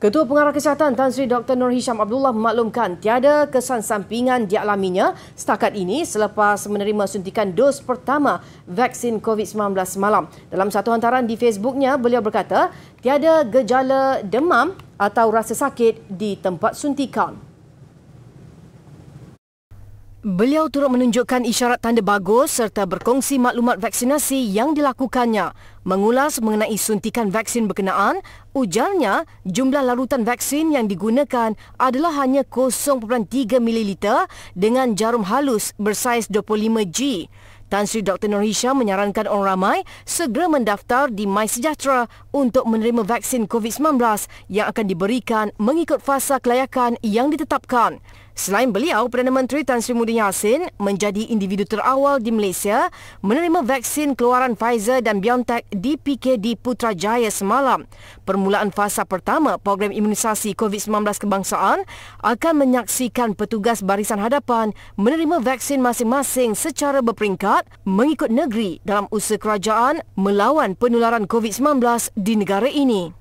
Ketua Pengarah Kesihatan Tan Sri Dr. Nur Hisham Abdullah memaklumkan tiada kesan sampingan dialaminya setakat ini selepas menerima suntikan dos pertama vaksin COVID-19 malam. Dalam satu hantaran di Facebooknya, beliau berkata tiada gejala demam atau rasa sakit di tempat suntikan. Beliau turut menunjukkan isyarat tanda bagus serta berkongsi maklumat vaksinasi yang dilakukannya. Mengulas mengenai suntikan vaksin berkenaan, ujarnya jumlah larutan vaksin yang digunakan adalah hanya 0.3 ml dengan jarum halus bersaiz 25G. Tan Sri Dr. Nur Hisham menyarankan orang ramai segera mendaftar di MySejahtera untuk menerima vaksin COVID-19 yang akan diberikan mengikut fasa kelayakan yang ditetapkan. Selain beliau, Perdana Menteri Tan Sri Muhyiddin Yassin menjadi individu terawal di Malaysia menerima vaksin keluaran Pfizer dan BioNTech di di Putrajaya semalam. Permulaan fasa pertama program imunisasi COVID-19 kebangsaan akan menyaksikan petugas barisan hadapan menerima vaksin masing-masing secara berperingkat mengikut negeri dalam usaha kerajaan melawan penularan COVID-19 di negara ini.